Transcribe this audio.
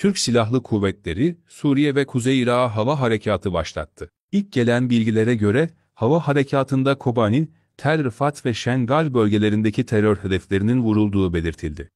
Türk Silahlı Kuvvetleri, Suriye ve Kuzey Irak'a hava harekatı başlattı. İlk gelen bilgilere göre, hava harekatında Kobani, Tel Rifat ve Şengal bölgelerindeki terör hedeflerinin vurulduğu belirtildi.